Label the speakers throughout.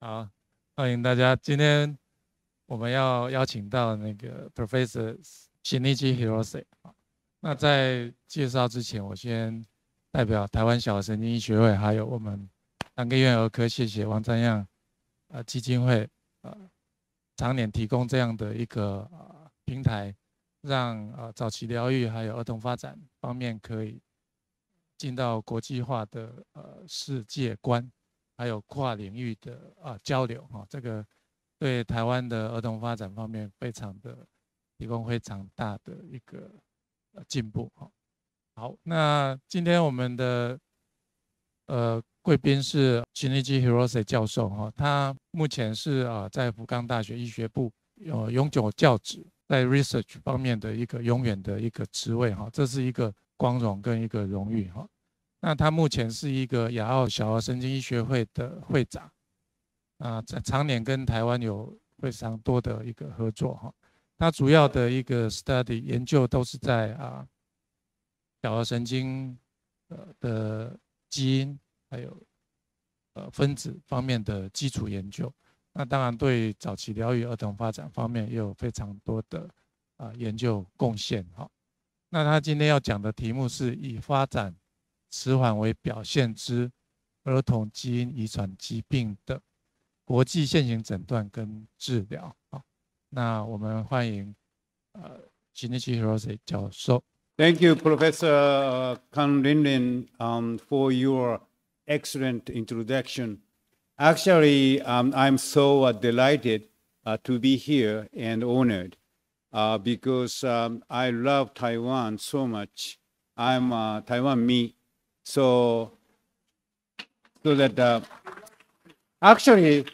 Speaker 1: 好，欢迎大家。今天我们要邀请到那个 Professor Shinichi Hirose。那在介绍之前，我先代表台湾小儿神经医学会，还有我们三个院儿科，谢谢王占样啊基金会啊，常年提供这样的一个呃、平台，让啊早期疗愈还有儿童发展方面可以进到国际化的呃世界观。还有跨领域的啊交流哈，这个对台湾的儿童发展方面非常的提供非常大的一个进步哈。好，那今天我们的呃贵宾是秦立基 Hirose 教授哈，他目前是啊在福冈大学医学部有永久教职，在 research 方面的一个永远的一个职位哈，这是一个光荣跟一个荣誉哈。那他目前是一个雅奥小儿神经医学会的会长啊，在常年跟台湾有非常多的一个合作哈。他主要的一个 study 研究都是在啊小儿神经呃的基因还有呃分子方面的基础研究。那当然对早期疗愈儿童发展方面也有非常多的啊研究贡献哈。那他今天要讲的题目是以发展。迟缓为表现之儿童基因遗传疾病的国际现行诊断跟治疗啊。那我们欢迎呃 Shinichi 教授。
Speaker 2: Thank you, Professor Kan Linlin, um, for your excellent introduction. Actually, um, I'm so uh, delighted uh, to be here and honored uh, because um, I love Taiwan so much. I'm a uh, Taiwan me so, so that uh, actually,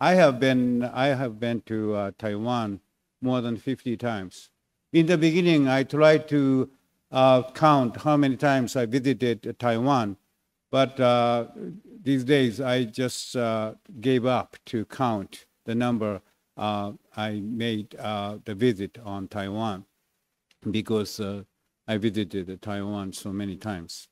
Speaker 2: I have been I have been to uh, Taiwan more than 50 times. In the beginning, I tried to uh, count how many times I visited Taiwan, but uh, these days I just uh, gave up to count the number uh, I made uh, the visit on Taiwan because uh, I visited Taiwan so many times.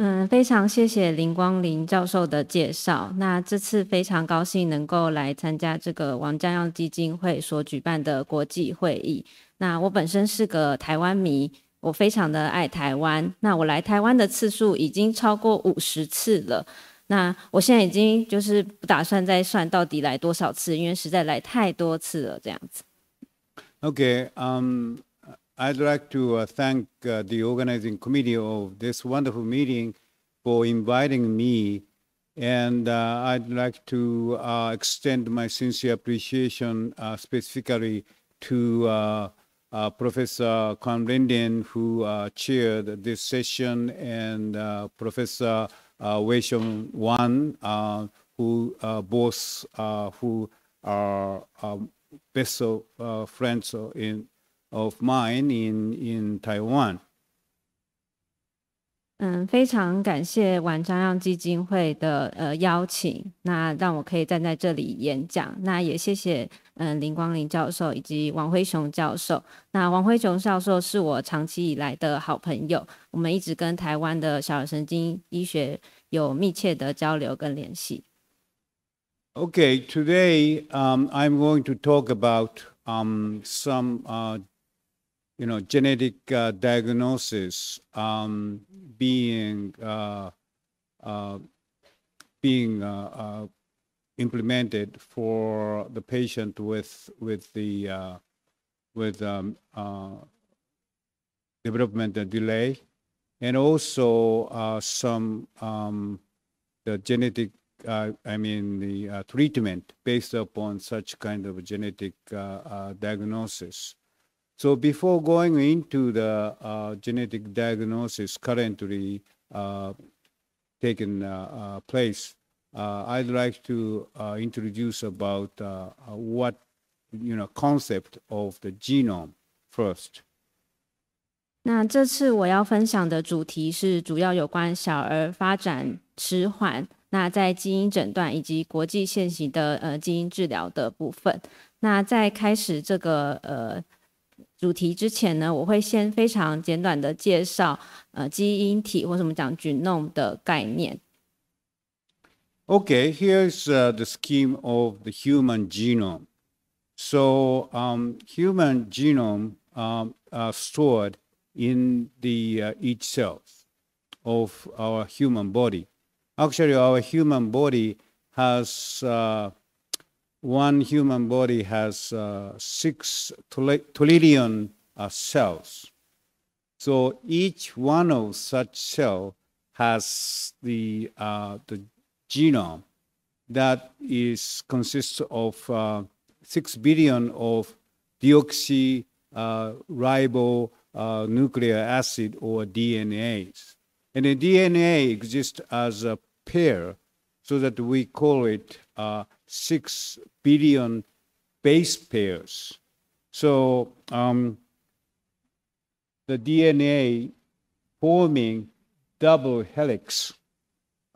Speaker 3: 嗯，非常谢谢林光林教授的介绍。那这次非常高兴能够来参加这个王家耀基金会所举办的国际会议。那我本身是个台湾迷，我非常的爱台湾。那我来台湾的次数已经超过五十次了。那我现在已经就是不打算再算到底来多少次，因为实在来太多次了这样子。
Speaker 2: OK，嗯。I'd like to uh, thank uh, the organizing committee of this wonderful meeting for inviting me. And uh, I'd like to extend my sincere appreciation specifically to uh, Professor Conrendin, who uh, chaired this session, and uh, Professor uh, Shun Wan, who both who are um, best friends in Of mine in in Taiwan.
Speaker 3: 嗯，非常感谢晚章让基金会的呃邀请，那让我可以站在这里演讲。那也谢谢嗯林光林教授以及王辉雄教授。那王辉雄教授是我长期以来的好朋友，我们一直跟台湾的小神经医学有密切的交流跟联系。
Speaker 2: Okay, today, um, I'm going to talk about um some uh. you know, genetic uh, diagnosis um, being uh, uh, being uh, uh, implemented for the patient with with the uh, with um, delay, and also some um, the genetic. I mean the treatment based upon such kind of genetic diagnosis. So before going into the uh, genetic diagnosis currently uh, taking uh, uh place, uh, I'd like to uh, introduce about what you know concept of the genome first.
Speaker 3: 那这次我要分享的主题是主要有关小儿发展迟缓，那在基因诊断以及国际现行的呃基因治疗的部分。那在开始这个呃主题之前呢，我会先非常简短的介绍呃基因体或什么讲 genome 的概念。
Speaker 2: Okay, here's uh, the scheme of the human genome. So, um, human genome um, are stored in the uh, each cell of our human body. Actually, our human body has uh, one human body has uh, six trillion uh, cells. So each one of such cell has the, uh, the genome that is consists of uh, six billion of deoxyribonucleic uh, uh, acid or DNAs. And the DNA exists as a pair so that we call it uh, 6 billion base pairs. So um, the DNA forming double helix,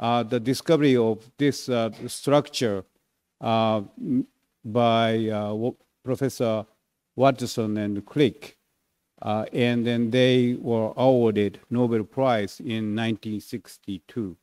Speaker 2: uh, the discovery of this uh, structure uh, by uh, Professor Watson and Crick. Uh, and then they were awarded Nobel Prize in 1962.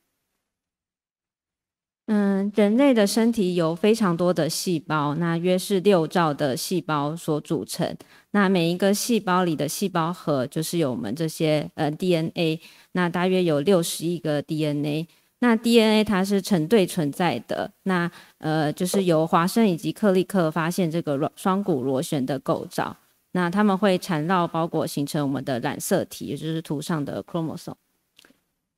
Speaker 3: 嗯，人类的身体有非常多的细胞，那约是六兆的细胞所组成。那每一个细胞里的细胞核就是有我们这些呃 DNA，那大约有六十亿个 DNA。那 DNA 它是成对存在的，那呃就是由华生以及克利克发现这个双双股螺旋的构造。那它们会缠绕包裹形成我们的染色体，也就是图上的 chromosome。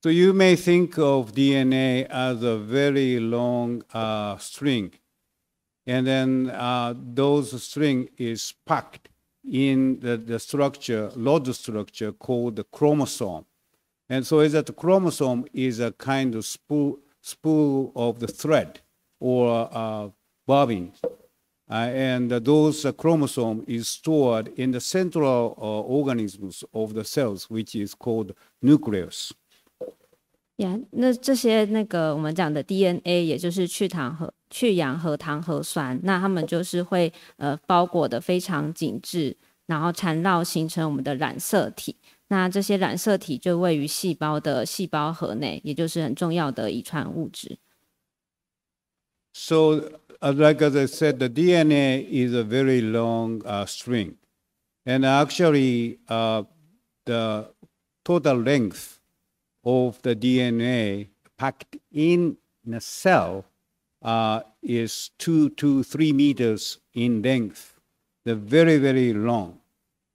Speaker 2: So you may think of DNA as a very long uh, string, and then uh, those string is packed in the, the structure, large structure called the chromosome. And so is that the chromosome is a kind of spool, spool of the thread or uh, bobbin. Uh, and those uh, chromosome is stored in the central uh, organisms of the cells, which is called nucleus.
Speaker 3: 呀，yeah, 那这些那个我们讲的 DNA，也就是去糖核、去氧核糖核酸，那它们就是会呃包裹的非常紧致，然后缠绕形成我们的染色体。那这些染色体就位于细胞的细胞核内，也就是很重要的遗传物质。
Speaker 2: So, like as I said, the DNA is a very long string, and actually the total length. of the DNA packed in a cell uh, is two to three meters in length. They're very, very long.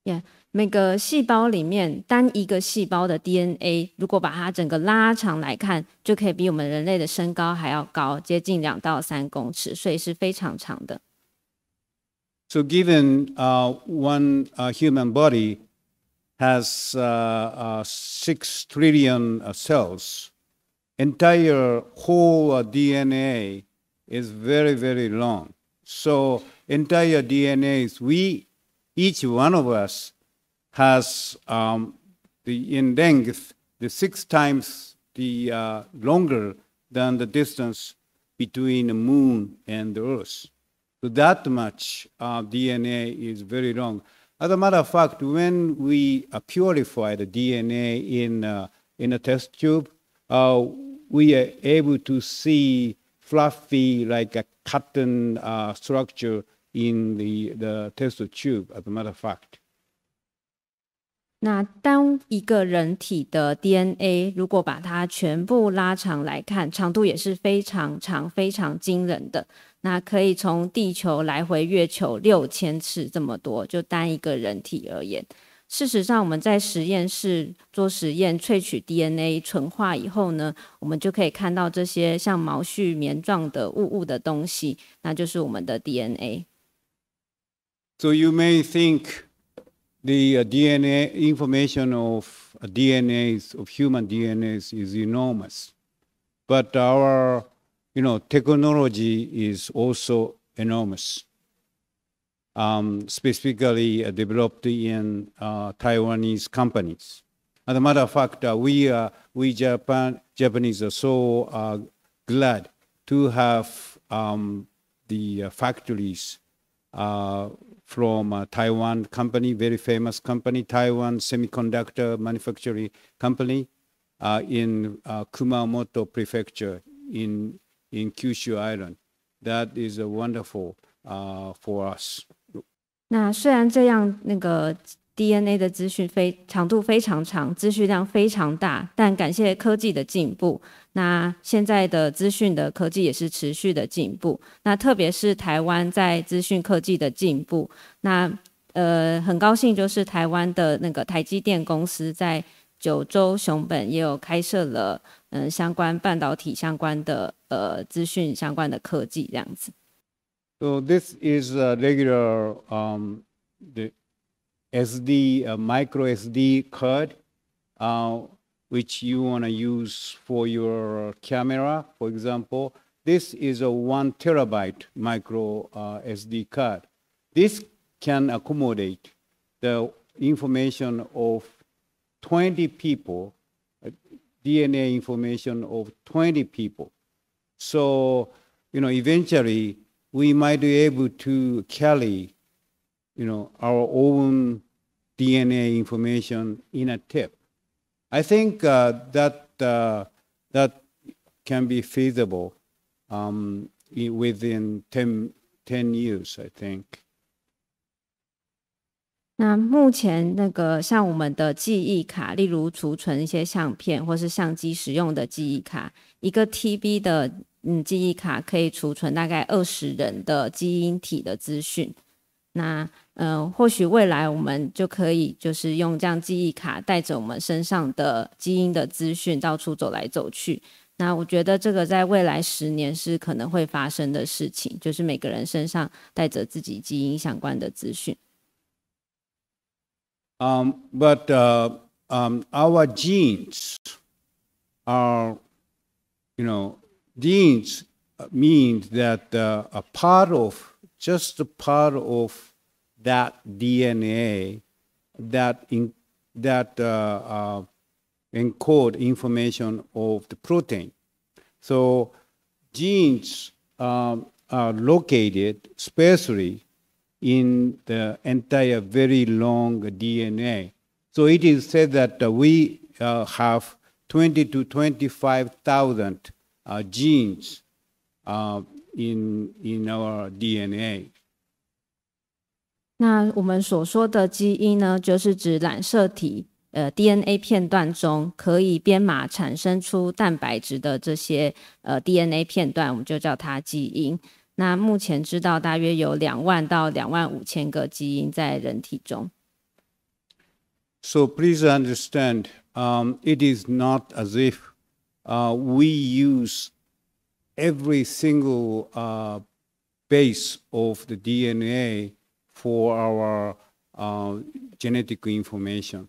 Speaker 3: Yeah. 每个细胞里面单一个细胞的 DNA，如果把它整个拉长来看，就可以比我们人类的身高还要高，接近两到三公尺，所以是非常长的。
Speaker 2: So given uh, one uh, human body has uh, uh, 6 trillion uh, cells. Entire whole uh, DNA is very, very long. So entire is we, each one of us has um, the, in length, the six times the uh, longer than the distance between the moon and the earth. So that much uh, DNA is very long. As a matter of fact, when we uh, purify the DNA in, uh, in a test tube, uh, we are able to see fluffy, like a cotton uh, structure in the, the test tube, as a matter of fact.
Speaker 3: 那当一个人体的 DNA 如果把它全部拉长来看，长度也是非常长、非常惊人的。那可以从地球来回月球六千次这么多，就单一个人体而言。事实上，我们在实验室做实验，萃取 DNA 纯化以后呢，我们就可以看到这些像毛絮棉状的物物的东西，那就是我们的 DNA。
Speaker 2: So you may think. the uh, DNA information of uh, DNAs of human DNAs is enormous, but our you know technology is also enormous. Um, specifically uh, developed in uh, Taiwanese companies. As a matter of fact, uh, we uh, we Japan Japanese are so glad to have um, the factories from uh, Taiwan company, very famous company, Taiwan Semiconductor Manufacturing Company uh, in uh, Kumamoto Prefecture in, in Kyushu Island. That is wonderful for us.
Speaker 3: 那虽然这样，那个那现在的资讯的科技也是持续的进步，那特别是台湾在资讯科技的进步，那呃很高兴就是台湾的那个台积电公司在九州熊本也有开设了嗯相关半导体相关的呃资讯相关的科技这样子。
Speaker 2: So this is a regular um the SD micro SD card, uh. which you want to use for your camera, for example. This is a one terabyte micro uh, SD card. This can accommodate the information of 20 people, uh, DNA information of 20 people. So, you know, eventually we might be able to carry, you know, our own DNA information in a tip. I think that that can be feasible um, within ten ten years. I think.
Speaker 3: 那目前那个像我们的记忆卡，例如储存一些相片或是相机使用的记忆卡，一个 TB 的嗯记忆卡可以储存大概二十人的基因体的资讯。那呃，或许未来我们就可以就是用这样记忆卡带着我们身上的基因的资讯到处走来走去。那我觉得这个在未来十年是可能会发生的事情，就是每个人身上带着自己基因相关的资讯。
Speaker 2: Um, b u t um our genes are, you know, genes means that a part of just a part of that DNA that in, that uh, uh, encode information of the protein. So genes um, are located spatially in the entire very long DNA. So it is said that uh, we uh, have 20 to 25,000 uh, genes uh, in in DNA our。
Speaker 3: 那我们所说的基因呢，就是指染色体呃 DNA 片段中可以编码产生出蛋白质的这些呃 DNA 片段，我们就叫它基因。那目前知道大约有两万到两万五千个基因在人体中。
Speaker 2: So please understand, um, it is not as if uh, we use every single uh, base of the DNA for our uh, genetic information.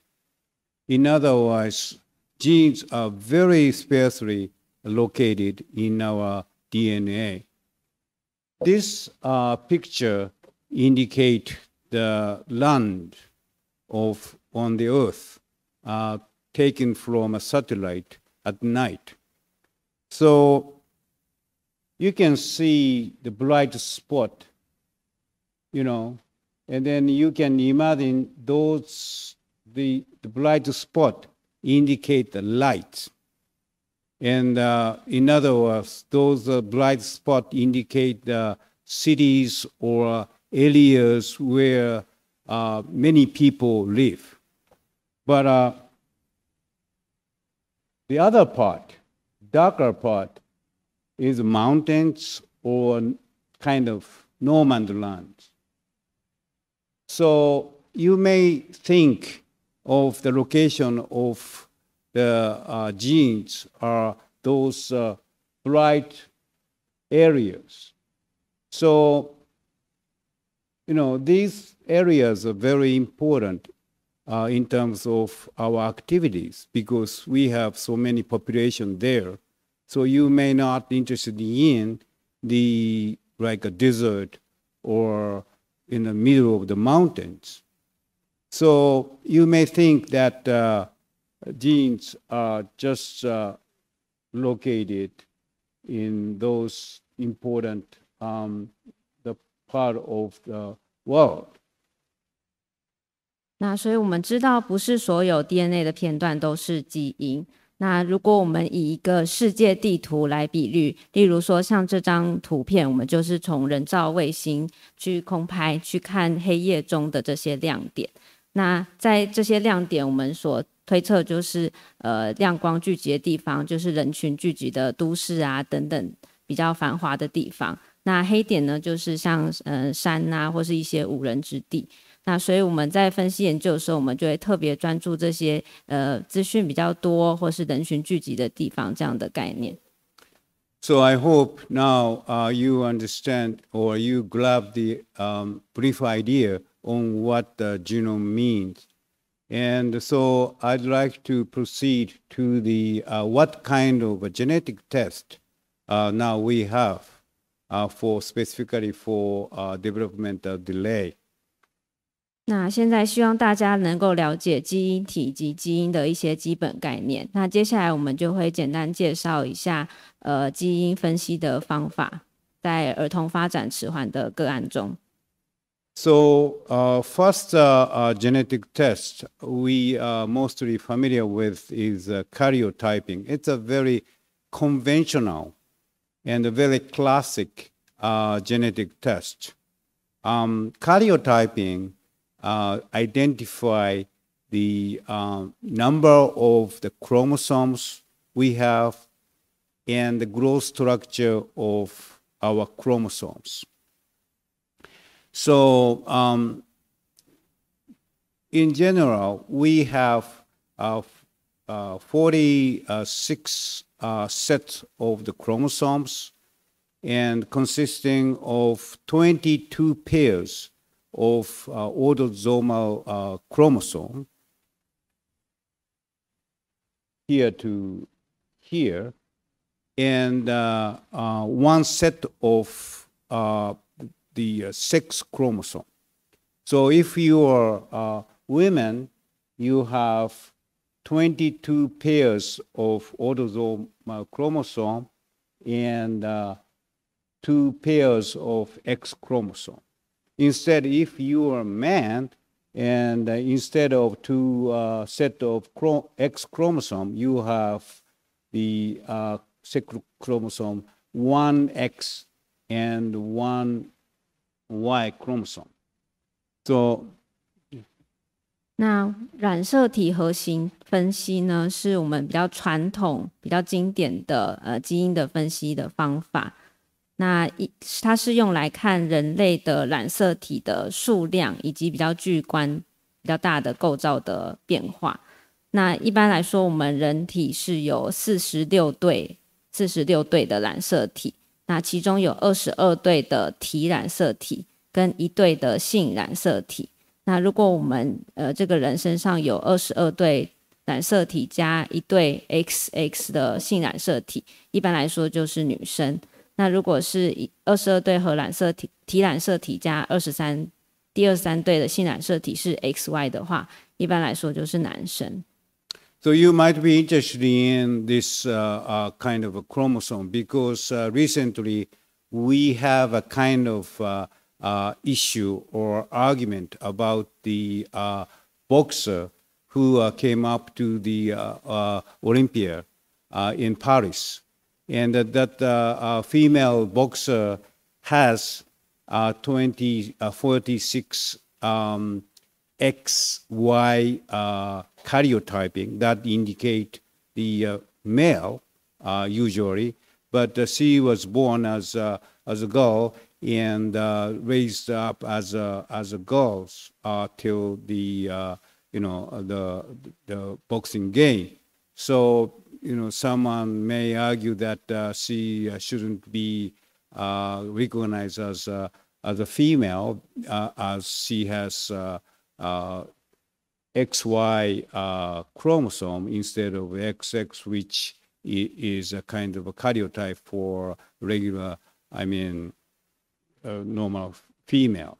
Speaker 2: In other words, genes are very sparsely located in our DNA. This uh, picture indicates the land of on the Earth uh, taken from a satellite at night. So you can see the bright spot, you know, and then you can imagine those, the, the bright spot indicate the light. And uh, in other words, those uh, bright spots indicate the cities or areas where uh, many people live. But uh, the other part, darker part, is mountains or kind of Normandy land. So you may think of the location of the uh, genes are those uh, bright areas. So, you know, these areas are very important uh, in terms of our activities because we have so many population there so you may not be interested in the like a desert or in the middle of the mountains. So you may think that uh, genes are just uh, located in those important um, the part of the world.
Speaker 3: 那所以我们知道，不是所有 DNA 的片段都是基因。那如果我们以一个世界地图来比喻，例如说像这张图片，我们就是从人造卫星去空拍去看黑夜中的这些亮点。那在这些亮点，我们所推测就是呃亮光聚集的地方，就是人群聚集的都市啊等等比较繁华的地方。那黑点呢，就是像呃山啊或是一些无人之地。那所以我们在分析研究的时候，我们就会特别专注这些呃资讯比较多或是人群聚集的地方这样的概念。
Speaker 2: So I hope now uh, you understand or you grab the um, brief idea on what the genome means. And so I'd like to proceed to the uh, what kind of a genetic test uh, now we have uh, for specifically for uh, developmental delay.
Speaker 3: 那现在希望大家能够了解基因体及基因的一些基本概念。那接下来我们就会简单介绍一下，呃，基因分析的方法在儿童发展迟缓的个案中。
Speaker 2: So, uh, first, uh, genetic test we are mostly familiar with is uh, karyotyping. It's a very conventional and a very classic uh genetic test. Um, karyotyping. uh, identify the um, number of the chromosomes we have and the growth structure of our chromosomes. So um, in general, we have uh, uh, 46 uh, sets of the chromosomes and consisting of 22 pairs of uh, autosomal uh, chromosome here to here, and uh, uh one set of uh, the uh, sex chromosome. So if you are a woman, you have 22 pairs of autosomal chromosome and two pairs of X chromosome. Instead, if you are a man, and uh, instead of two uh, set of chrom- X chromosome, you have the uh, sex chromosome 1X and 1Y chromosome. So
Speaker 3: 那染色体核型分析呢，是我们比较传统、比较经典的呃基因的分析的方法。那一它是用来看人类的染色体的数量以及比较巨观、比较大的构造的变化。那一般来说，我们人体是有四十六对、四十六对的染色体，那其中有二十二对的体染色体跟一对的性染色体。那如果我们呃这个人身上有二十二对染色体加一对 X X 的性染色体，一般来说就是女生。So XY 的话，一般来说就是男生。
Speaker 2: So you might be interested in this uh, uh, kind of a chromosome because uh, recently we have a kind of uh, uh, issue or argument about the uh, boxer who came up to the Olympia in Paris and that, uh, female boxer has 46 um, XY uh, karyotyping that indicate the uh, male usually, but she was born as as a girl and uh, raised up as a as a girl uh, till the uh, you know the the boxing game. So you know, someone may argue that uh, she uh, shouldn't be uh, recognized as, uh, as a female, uh, as she has uh, XY chromosome instead of XX, which is a kind of a karyotype for regular, I mean, normal female.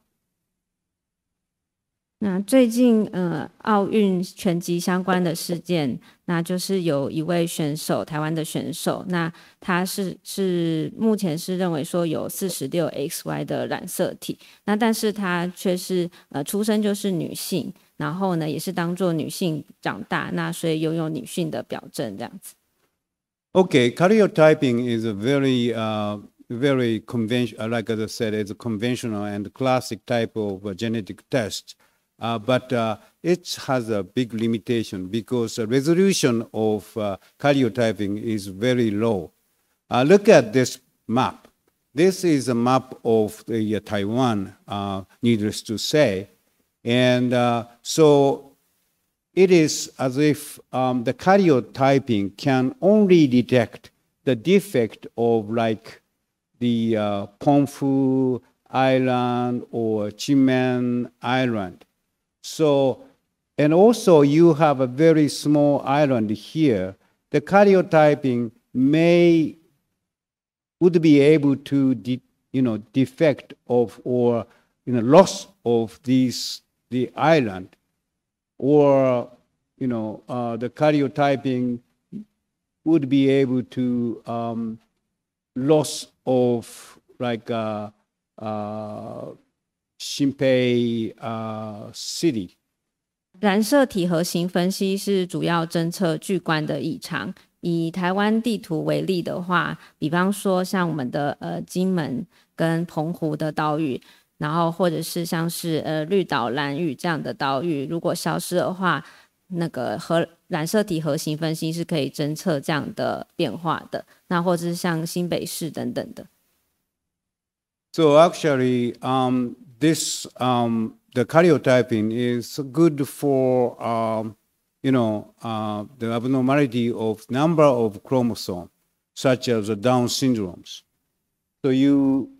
Speaker 3: 那最近呃，奥运拳击相关的事件，那就是有一位选手，台湾的选手，那他是是目前是认为说有四十六 XY 的染色体，那但是他却是呃出生就是女性，然后呢也是当做女性长大，那所以拥有女性的表征这样子。
Speaker 2: Okay, karyotyping is a very uh very conventional, like I said, it's a conventional and classic type of genetic test. Uh, but uh, it has a big limitation because the resolution of uh, karyotyping is very low. Uh, look at this map. This is a map of the, uh, Taiwan, uh, needless to say. And so it is as if um, the karyotyping can only detect the defect of like the uh, Pongfu Island or Chimen Island. So, and also you have a very small island here. The karyotyping may, would be able to, de, you know, defect of or, you know, loss of these, the island or, you know, uh, the karyotyping would be able to um, loss of like uh, uh, 新北呃 City。
Speaker 3: 染色体核型分析是主要侦测聚观的异常。以台湾地图为例的话，比方说像我们的呃金门跟澎湖的岛屿，然后或者是像是呃绿岛、蓝屿这样的岛屿，如果消失的话，那个和染色体核型分析是可以侦测这样的变化的。那或者是像新北市等等的。
Speaker 2: So actually, um. this um, the karyotyping is good for um, you know uh, the abnormality of number of chromosomes, such as the Down syndromes. So you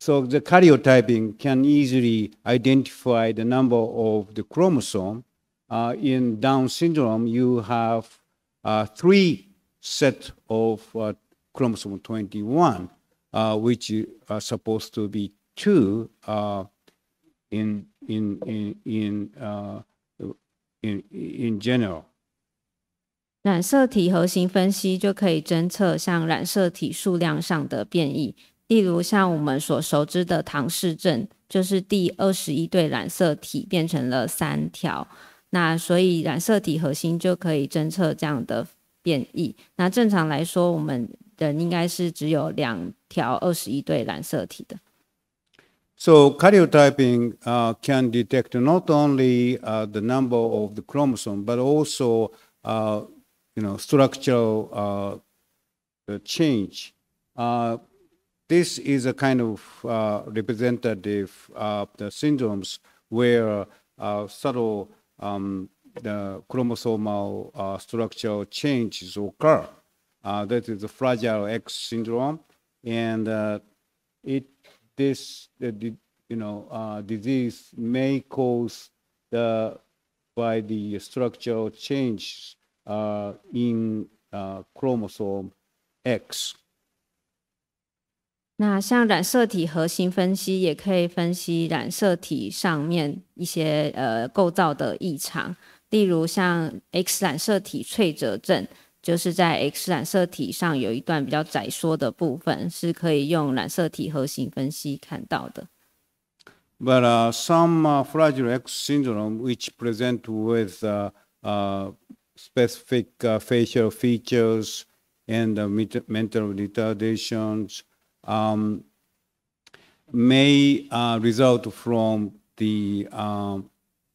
Speaker 2: so the karyotyping can easily identify the number of the chromosome. Uh, in Down syndrome, you have uh, three set of uh, chromosome 21, uh, which are uh, supposed to be two, uh, in in in in uh, in in general.
Speaker 3: 染色体核型分析就可以侦测像染色体数量上的变异，例如像我们所熟知的唐氏症，就是第二十一对染色体变成了三条。那所以染色体核心就可以侦测这样的变异。那正常来说，我们人应该是只有两条二十一对染色体的。
Speaker 2: so karyotyping uh, can detect not only uh, the number of the chromosome, but also uh, you know structural uh, uh, change. Uh, this is a kind of representative of the syndromes where subtle um, the chromosomal structural changes occur. that is the fragile X syndrome, and it this uh, you know uh, disease may cause the by the structural change uh, in uh, chromosome X。
Speaker 3: 那像染色体核心分析也可以分析染色体上面一些呃构造的异常，例如像 X 染色体脆折症。就是在 X 染色体上有一段比较窄缩的部分，是可以用染色体核型分析看到的。
Speaker 2: But some fragile X syndrome, which present with specific facial features and mental retardations, u may result from the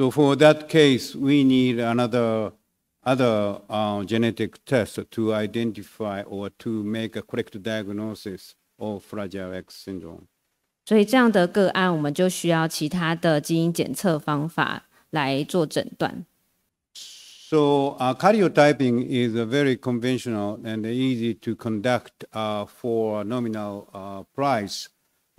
Speaker 2: So for that case, we need another other uh, genetic test to identify or to make a correct diagnosis of Fragile X syndrome.
Speaker 3: 所以这样的个案，我们就需要其他的基因检测方法来做诊断。
Speaker 2: So uh, karyotyping is a very conventional and easy to conduct uh, for nominal uh, price.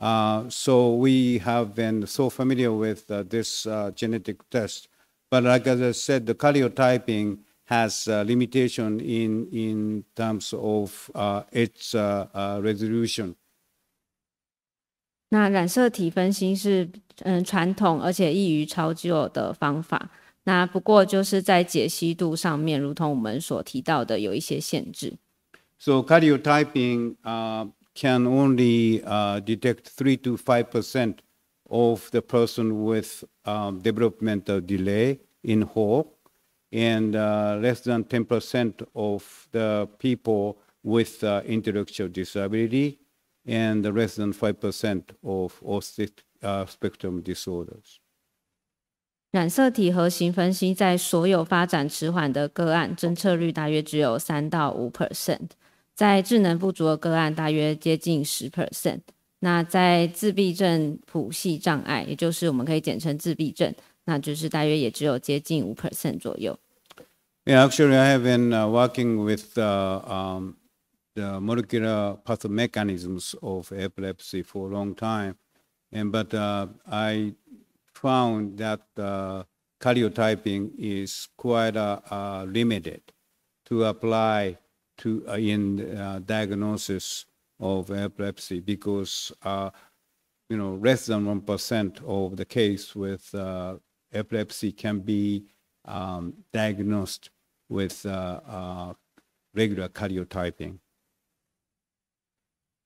Speaker 2: Uh, so we have been so familiar with uh, this uh, genetic test. But like as I said, the karyotyping has uh, limitation in, in terms of uh, its resolution.
Speaker 3: 那染色体分析是嗯传统而且易于操作的方法。那不过就是在解析度上面，如同我们所提到的，有一些限制。
Speaker 2: So karyotyping, uh, can only uh, detect 3 to 5% of the person with um, developmental delay in whole, and uh, less than 10% of the people with uh, intellectual disability, and less than 5% of autistic uh, spectrum disorders.
Speaker 3: 染色体核型分析在所有发展迟缓的个案侦测率大约只有三到五 percent。在智能不足的个案，大约接近十 percent。那在自闭症谱系障碍，也就是我们可以简称自闭症，那就是大约也只有接近五 percent 左右。
Speaker 2: Yeah, actually, I have been working with the uh, molecular the m path mechanisms of epilepsy for a long time, and but I found that the karyotyping is quite limited to apply. to uh, in uh, diagnosis of epilepsy because uh, you know less than one percent of the case with uh, epilepsy can be um, diagnosed with uh, regular cardiotyping.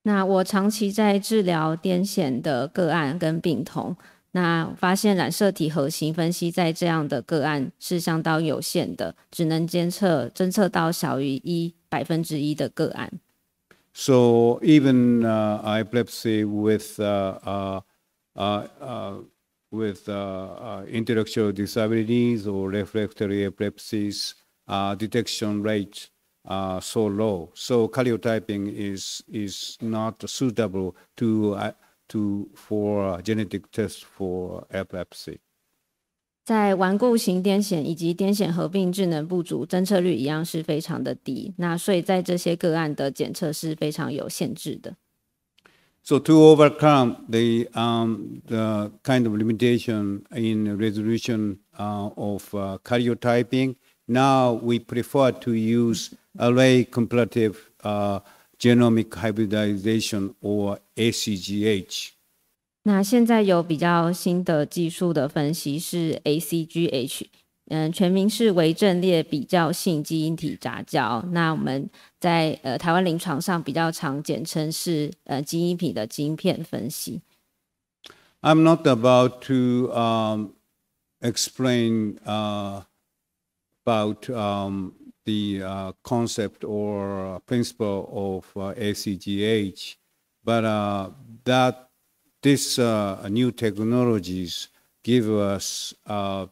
Speaker 3: 那我长期在治疗癫痫的个案跟病童。那发现染色体核型分析在这样的个案是相当有限的，只能监测侦测到小于一百分之一的个案。
Speaker 2: So even uh, epilepsy with uh, uh, with uh, uh, intellectual disabilities or refractory e p i l e p s i e s uh, detection rate uh, so low. So karyotyping is is not suitable to. to for uh, genetic test for epilepsy, epilepsy。
Speaker 3: 在顽固型癫痫以及癫痫合并智能不足，侦测率一样是非常的低。那所以在这些个案的检测是非常有限制的。
Speaker 2: So to overcome the um, the kind of limitation in resolution uh, of uh, karyotyping, now we prefer to use array comparative uh, Genomic hybridization or aCGH。
Speaker 3: 那现在有比较新的技术的分析是 aCGH，嗯，全名是微阵列比较性基因体杂交。那我们在呃台湾临床上比较常简称是呃基因体的基因片分析。
Speaker 2: I'm not about to um explain about um the uh, concept or uh, principle of uh, ACGH, but uh, that this uh, new technologies give us uh,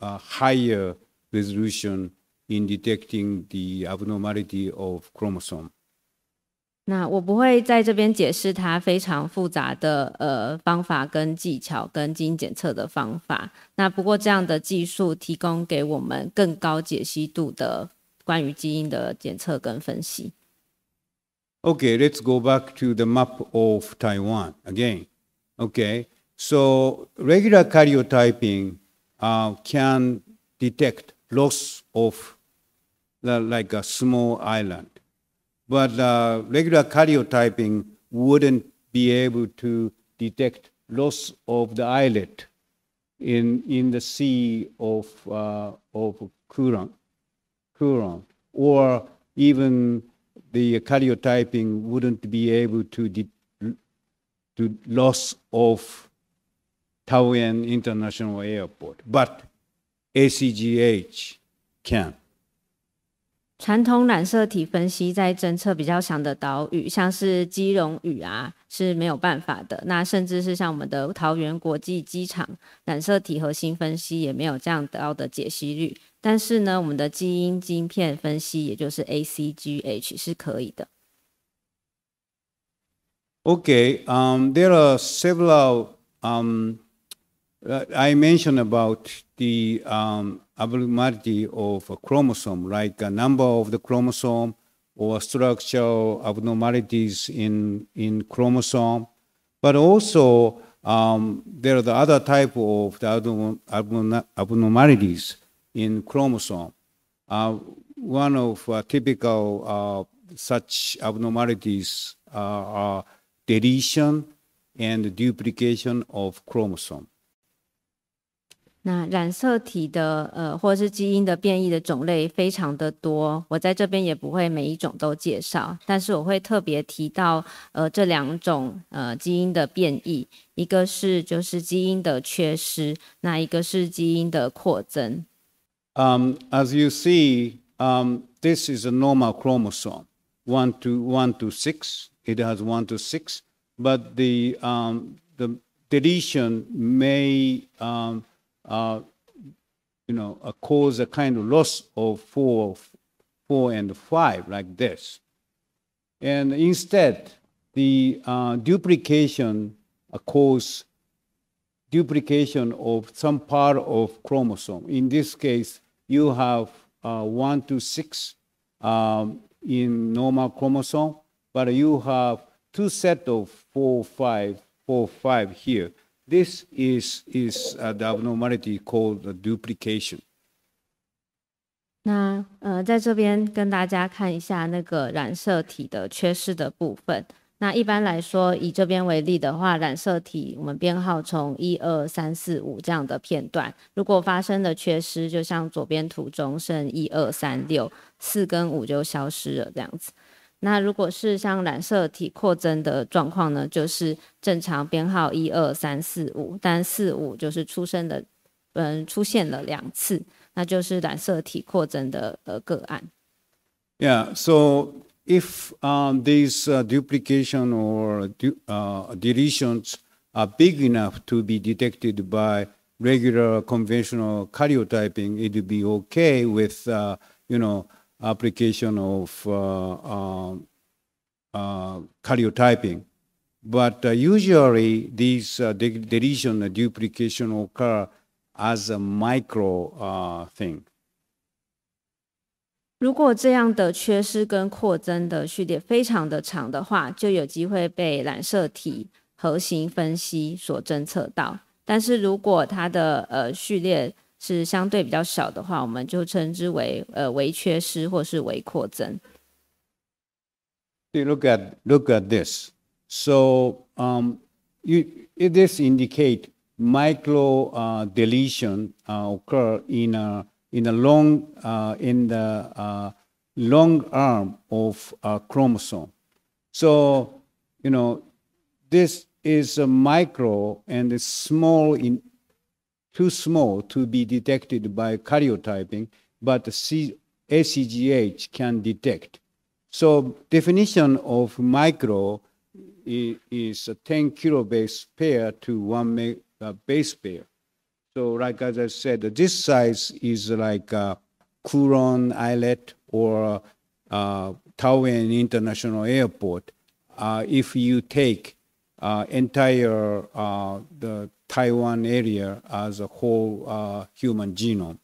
Speaker 2: a higher resolution in detecting the abnormality of chromosome.
Speaker 3: 那我不会在这边解释它非常复杂的呃方法跟技巧跟基因检测的方法。那不过这样的技术提供给我们更高解析度的关于基因的检测跟分析。
Speaker 2: Okay, let's go back to the map of Taiwan again. Okay, so regular karyotyping uh, can detect loss of the, uh, like a small island, but uh, regular karyotyping wouldn't be able to detect loss of the islet in in the sea of uh, of Kurang. Current or even the karyotyping wouldn't be able to de- to loss of Taoyuan International Airport, but ACGH can.
Speaker 3: 传统染色体分析在侦测比较强的岛屿，像是基隆屿啊，是没有办法的。那甚至是像我们的桃园国际机场染色体核心分析，也没有这样的解析率。但是呢，我们的基因晶片分析，也就是 ACGH 是可以的。
Speaker 2: Okay, um, there are several. Um, uh, I mentioned about the um, abnormality of a chromosome, like a number of the chromosome or structural abnormalities in in chromosome, but also um, there are the other type of the abnormalities in chromosome. Uh, one of uh, typical uh, such abnormalities uh, are deletion and duplication of chromosome.
Speaker 3: 那染色体的呃，或是基因的变异的种类非常的多，我在这边也不会每一种都介绍，但是我会特别提到呃这两种呃基因的变异，一个是就是基因的缺失，那一个是基因的扩增。
Speaker 2: um, as you see, um, this is a normal chromosome, one to one to six. It has one to six, but the um, the deletion may um, uh, you know uh, cause a kind of loss of four, four and five like this, and instead the uh, duplication uh, causes duplication of some part of chromosome. In this case, you have uh, one to six um, in normal chromosome, but you have two set of four, five, four, five here. This is, is uh, the abnormality called duplication.
Speaker 3: 那呃，在这边跟大家看一下那个染色体的缺失的部分。那一般来说，以这边为例的话，染色体我们编号从一二三四五这样的片段，如果发生的缺失，就像左边图中剩一二三六四跟五就消失了这样子。那如果是像染色体扩增的状况呢，就是正常编号一二三四五，但四五就是出生的嗯出现了两次，那就是染色体扩增的呃个案。
Speaker 2: Yeah, so. if um, these uh, duplication or du uh, deletions are big enough to be detected by regular conventional karyotyping, it would be okay with, uh, you know, application of uh, um, uh, karyotyping. But uh, usually these de deletion or duplication occur as a micro thing.
Speaker 3: 如果这样的缺失跟扩增的序列非常的长的话，就有机会被染色体核型分析所侦测到。但是如果它的呃序列是相对比较少的话，我们就称之为呃微缺失或是微扩增。
Speaker 2: You look at look at this. So, um, you this indicate micro uh deletion occur in a. in the long, uh, in the uh, long arm of a chromosome. So, you know, this is a micro and it's small in too small to be detected by karyotyping, but C, ACGH can detect. So definition of micro is, a 10 kilobase pair to one uh, base pair. So, like as I said, this size is like uh, Kuron Islet or uh, Taoyuan International Airport. Uh, if you take uh, entire uh, the Taiwan area as a whole uh, human genome.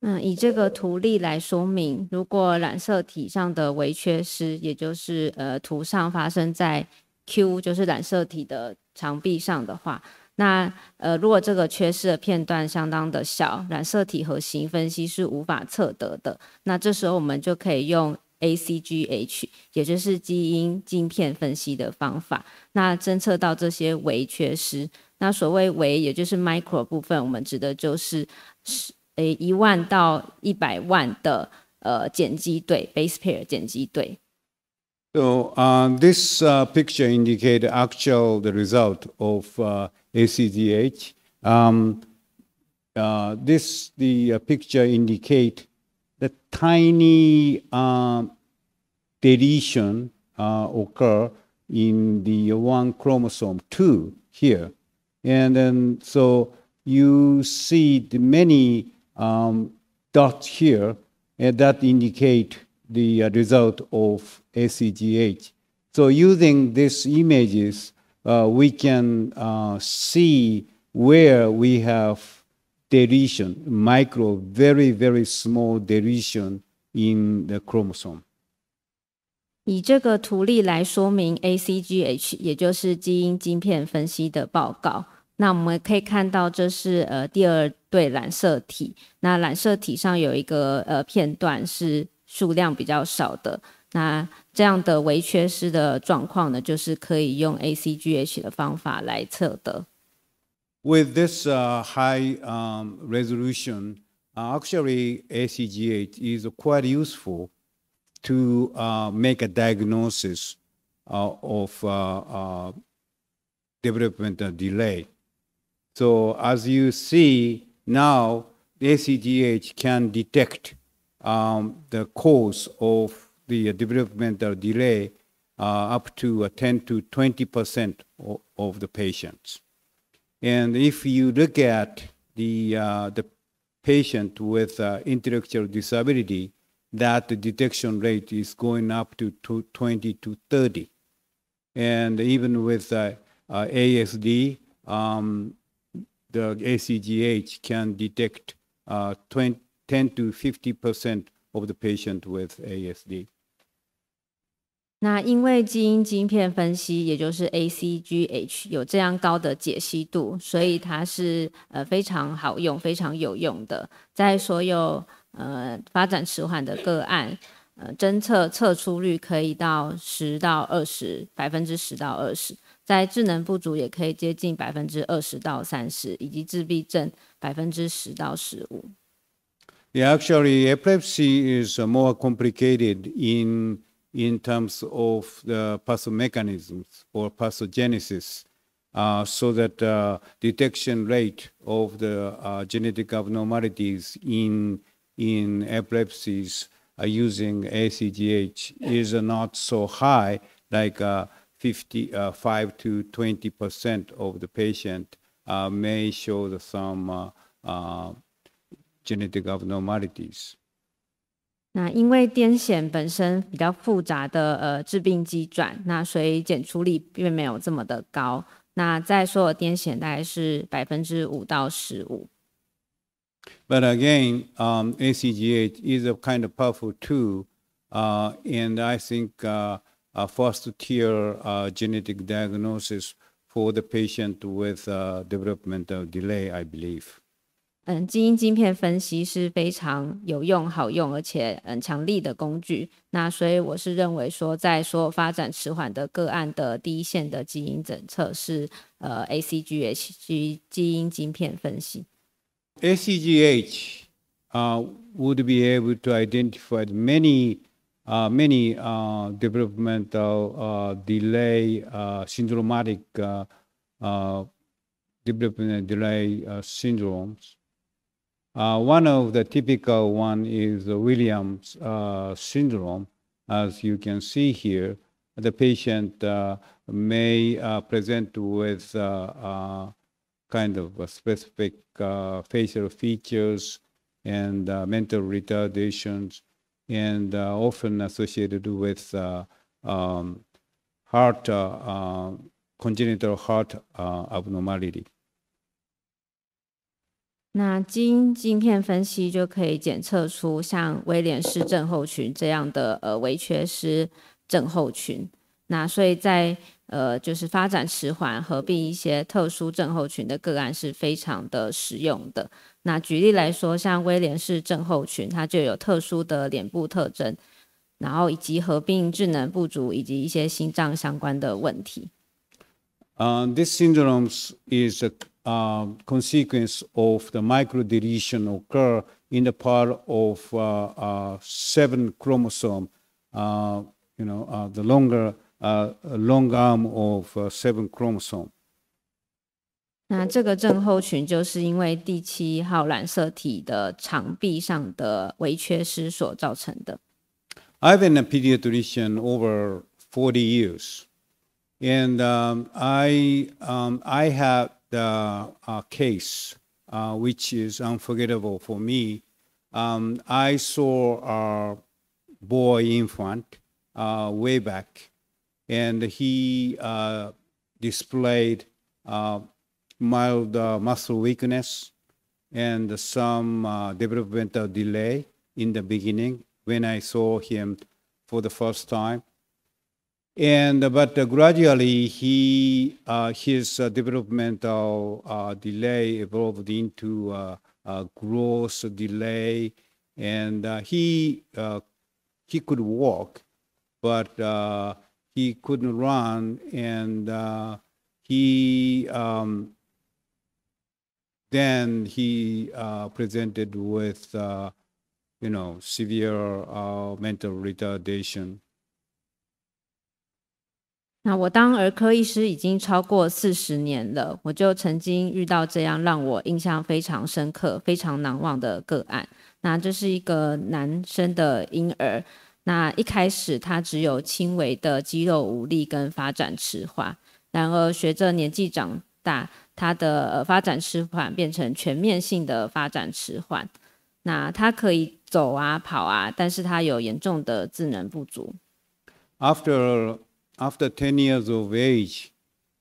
Speaker 3: 嗯，以这个图例来说明，如果染色体上的微缺失，也就是呃图上发生在 Q，就是染色体的长臂上的话，那呃，如果这个缺失的片段相当的小，染色体和型分析是无法测得的。那这时候我们就可以用 a c g h，也就是基因晶片分析的方法，那侦测到这些微缺失。那所谓微，也就是 micro 部分，我们指的就是是诶一万到一百万的呃碱基对 base pair 碱基对。
Speaker 2: So uh, this uh, picture indicates actual the result of uh, ACGH. Um, uh, this the uh, picture indicate the tiny uh, deletion occur in the one chromosome two here, and then so you see the many um, dots here that indicate The result of aCGH. So using these images, we can see where we have deletion, micro, very very small deletion in the chromosome.
Speaker 3: 以这个图例来说明 aCGH，也就是基因晶片分析的报告。那我们可以看到，这是呃第二对染色体。那染色体上有一个呃片段是。数量比较少的。那这样的微缺失的状况呢，就是可以用 ACGH 的方法来测的。
Speaker 2: With this uh, high um, resolution, uh, actually ACGH is quite useful to uh, make a diagnosis of developmental delay. So as you see now, ACGH can detect um, the cause of the developmental delay uh, up to uh, 10 to 20 percent of, the patients. And if you look at the, uh, the patient with intellectual disability, that the detection rate is going up to 20 to 30. And even with uh, uh, ASD, um, the ACGH can detect uh, 20, to percent the patient with of ASD.
Speaker 3: 那因为基因晶片分析，也就是 ACGH 有这样高的解析度，所以它是呃非常好用、非常有用的。在所有呃发展迟缓的个案，呃侦测测出率可以到十到二十百分之十到二十，在智能不足也可以接近百分之二十到三十，以及自闭症百分之十到十五。
Speaker 2: Yeah, actually, epilepsy is uh, more complicated in in terms of the pathomechanisms or pathogenesis, uh, so that uh, detection rate of the uh, genetic abnormalities in in epilepsies uh, using ACGH is uh, not so high, like 55 to 20 percent of the patient may show some genetic abnormalities.
Speaker 3: 那因为癫痫本身比较复杂的呃致病机转，那所以检出率并没有这么的高。那在所有癫痫大概是百分之五到十五。
Speaker 2: But again, um, ACGH is a kind of powerful tool, uh, and I think uh, a first-tier uh, genetic diagnosis for the patient with uh, developmental delay, I believe.
Speaker 3: 嗯，基因晶片分析是非常有用、好用，而且嗯强力的工具。那所以我是认为说，在所有发展迟缓的个案的第一线的基因检测是呃 ACGH 基基因晶片分析。
Speaker 2: ACGH 啊，would be able to identify many 啊 many 啊 developmental 啊 delay 啊 syndromatic 啊 developmental delay syndromes. Uh, one of the typical one is the Williams uh, syndrome. As you can see here, the patient uh, may uh, present with uh, uh, kind of specific facial features and mental retardations, and often associated with um, heart congenital heart abnormality.
Speaker 3: 那基因镜片分析就可以检测出像威廉氏症候群这样的呃微缺失症候群。那所以在呃就是发展迟缓合并一些特殊症候群的个案是非常的实用的。那举例来说，像威廉氏症候群，它就有特殊的脸部特征，然后以及合并智能不足以及一些心脏相关的问题。
Speaker 2: 嗯，this syndromes is a Um, consequence of the microdeletion occur in the part of uh, uh, seven chromosome, uh, you know, uh, the longer uh, long arm of uh, seven chromosome.
Speaker 3: 那这个症候群就是因为第七号染色体的长臂上的微缺失所造成的。
Speaker 2: I've been a pediatrician over 40 years, and um, I um, I have the uh, case, uh, which is unforgettable for me. Um, I saw a boy infant uh, way back, and he uh, displayed uh, mild uh, muscle weakness and some developmental delay in the beginning when I saw him for the first time. And uh, but uh, gradually, he uh, his developmental delay evolved into gross delay, and he he could walk, but he couldn't run, and he um, then he uh, presented with uh, you know severe uh, mental retardation
Speaker 3: 那我当儿科医师已经超过四十年了，我就曾经遇到这样让我印象非常深刻、非常难忘的个案。那这是一个男生的婴儿，那一开始他只有轻微的肌肉无力跟发展迟缓，然而随着年纪长大，他的发展迟缓变成全面性的发展迟缓。那他可以走啊跑啊，但是他有严重的智能不足。
Speaker 2: After after 10 years of age,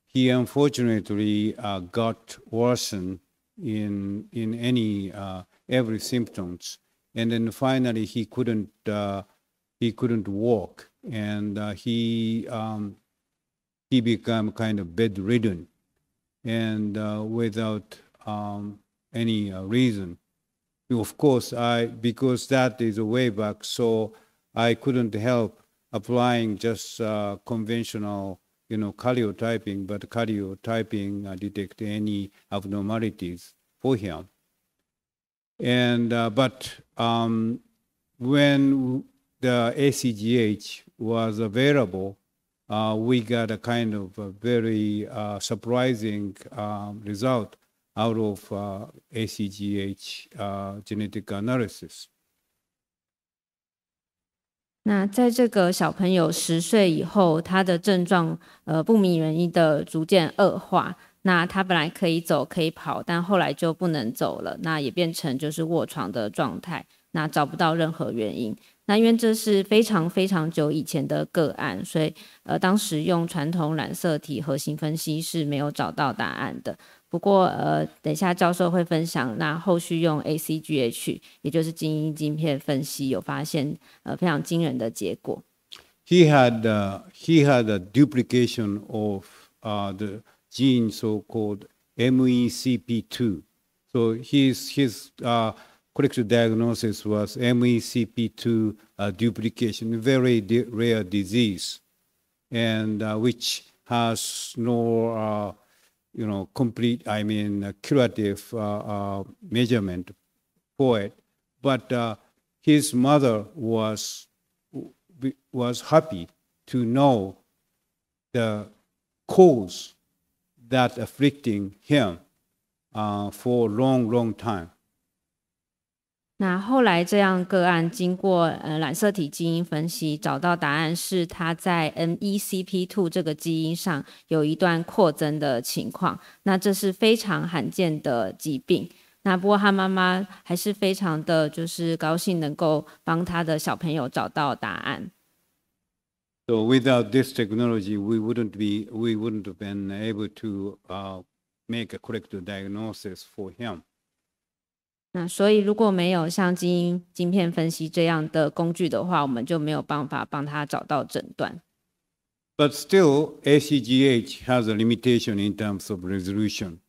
Speaker 2: he unfortunately uh, got worsened in, in any, uh, every symptoms. And then finally, he couldn't, uh, he couldn't walk and uh, he, um, he became kind of bedridden and uh, without um, any reason. Of course, I, because that is a way back, so I couldn't help applying just uh, conventional, you know, karyotyping, but karyotyping uh, detect any abnormalities for him. And uh, but um, when the ACGH was available, uh, we got a kind of a very uh, surprising um, result out of uh, ACGH uh, genetic analysis.
Speaker 3: 那在这个小朋友十岁以后，他的症状呃不明原因的逐渐恶化。那他本来可以走可以跑，但后来就不能走了。那也变成就是卧床的状态。那找不到任何原因。那因为这是非常非常久以前的个案，所以呃当时用传统染色体核心分析是没有找到答案的。不过，呃，等一下，教授会分享。那后续用 ACGH，也就是基因晶片分析，有发现呃非常惊人的结果。
Speaker 2: He had he had a duplication of uh the gene so called MECP2. So his his uh correct diagnosis was MECP2 uh duplication, very rare disease, and which has no uh. you know, complete, I mean, curative uh, uh, measurement for it. But uh, his mother was, was happy to know the cause that afflicting him uh, for a long, long time.
Speaker 3: 那后来，这样个案经过呃染色体基因分析，找到答案是他在 NECPT2 这个基因上有一段扩增的情况。那这是非常罕见的疾病。那不过他妈妈还是非常的就是高兴能够帮他的小朋友找到答案。
Speaker 2: So without this technology, we wouldn't be we wouldn't have been able to uh make a correct diagnosis for him.
Speaker 3: 那所以如果没有像基因晶片分析这样的工具的话，我们就没有办法帮他找到诊断。
Speaker 2: But still, ACGH has a limitation in terms of resolution.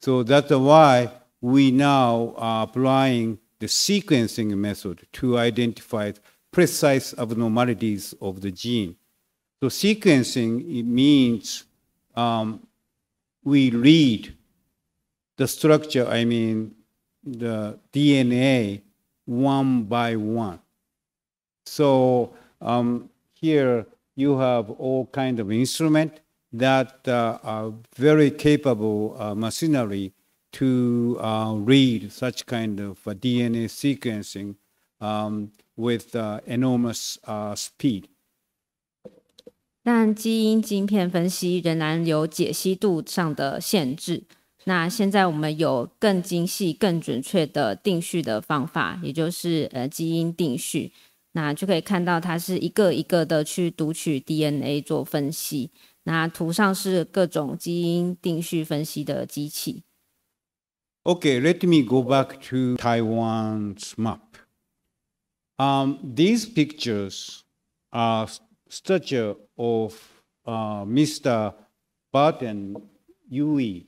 Speaker 2: So that's why we now are applying the sequencing method to identify precise abnormalities of the gene. So sequencing means um, we read the structure, I mean, the DNA one by one. So um, here you have all kind of instrument that uh, are very capable uh, machinery to uh, read such kind of uh, DNA sequencing um, with uh, enormous uh, speed.
Speaker 3: 但基因晶片分析仍然有解析度上的限制，那现在我们有更精细、更准确的定序的方法，也就是呃基因定序，那就可以看到它是一个一个的去读取 DNA 做分析。那图上是各种基因定序分析的机器。
Speaker 2: Okay, let me go back to Taiwan's map. Um, these pictures are structure of uh Mr. Barton Yu.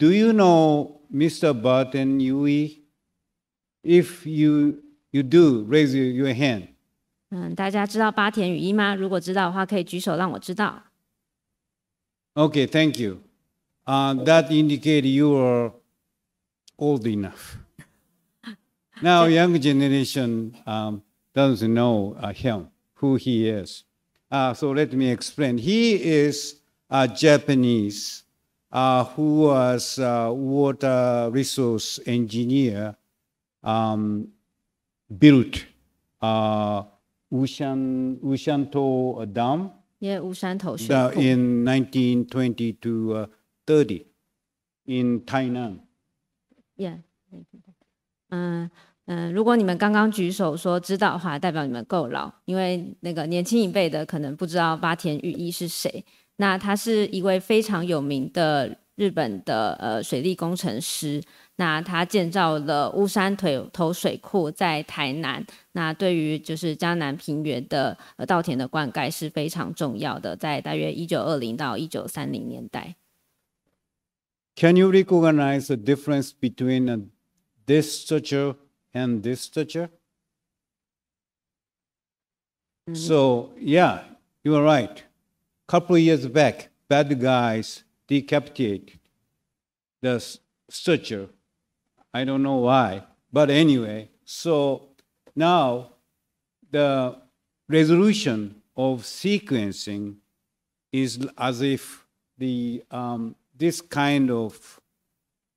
Speaker 2: Do you know Mr. Bhatt Yui? If you you do, raise your hand.
Speaker 3: 嗯，大家知道八田雨衣吗？如果知道的话，可以举手让我知道。
Speaker 2: Okay, thank you. Uh, that indicates you are old enough. Now, young generation um, doesn't know uh, him, who he is. Uh, so let me explain. He is a uh, Japanese uh, who was uh, water resource engineer, um, built uh, Ushan, Ushanto Dam.
Speaker 3: Yeah, Ushanto. Uh, in
Speaker 2: 1920 to 30 in Tainan.
Speaker 3: Yeah. 嗯嗯，如果你们刚刚举手说知道的话，代表你们够老，因为那个年轻一辈的可能不知道八田玉一是谁。Uh, uh, uh, 那他是一位非常有名的日本的呃水利工程师。那他建造了乌山头头水库在台南。那对于就是江南平原的呃稻田的灌溉是非常重要的，在大约一九二零到一九三零年代。
Speaker 2: Can you recognize the difference between this structure and this structure? So, yeah, you are right. couple of years back, bad guys decapitated the statue. I don't know why, but anyway, so now the resolution of sequencing is as if the um, this kind of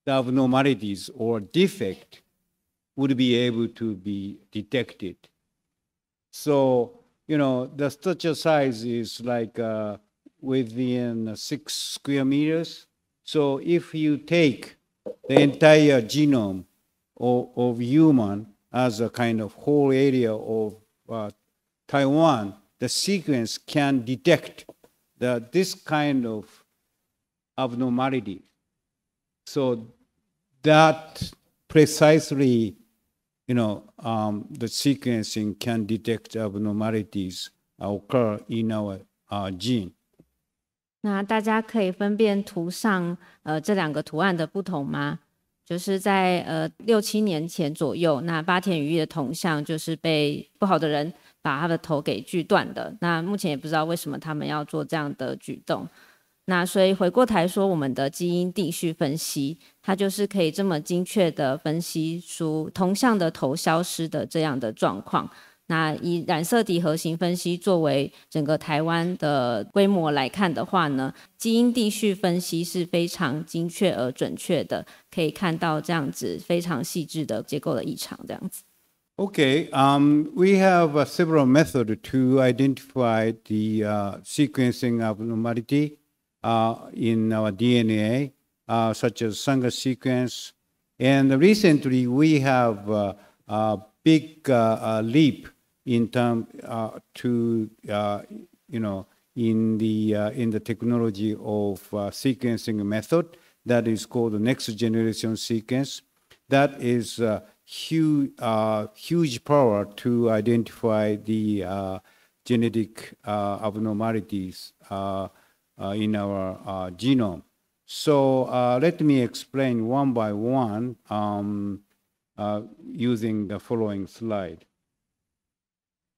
Speaker 2: abnormalities or defect would be able to be detected. So you know the structure size is like uh, within uh, six square meters. So if you take the entire genome of, of human as a kind of whole area of uh, Taiwan, the sequence can detect that this kind of abnormality. So that precisely, you know, um, the sequencing can detect abnormalities occur in our uh, gene.
Speaker 3: 那大家可以分辨图上呃这两个图案的不同吗？就是在呃六七年前左右，那八田翼的铜像就是被不好的人把他的头给锯断的。那目前也不知道为什么他们要做这样的举动。那所以回过来说，我们的基因定序分析，它就是可以这么精确的分析出铜像的头消失的这样的状况。那以染色体核型分析作为整个台湾的规模来看的话呢，基因地序分析是非常精确而准确的，可以看到这样子非常细致的结构的异常这样子。
Speaker 2: Okay, um, we have several methods to identify the uh sequencing of normality uh in our DNA uh such as Sanger sequence, and recently we have a big leap. in term uh, to uh, you know in the uh, in the technology of uh, sequencing method that is called the next generation sequence. That is uh, huge uh, huge power to identify the genetic abnormalities in our genome. So let me explain one by one um, using the following slide.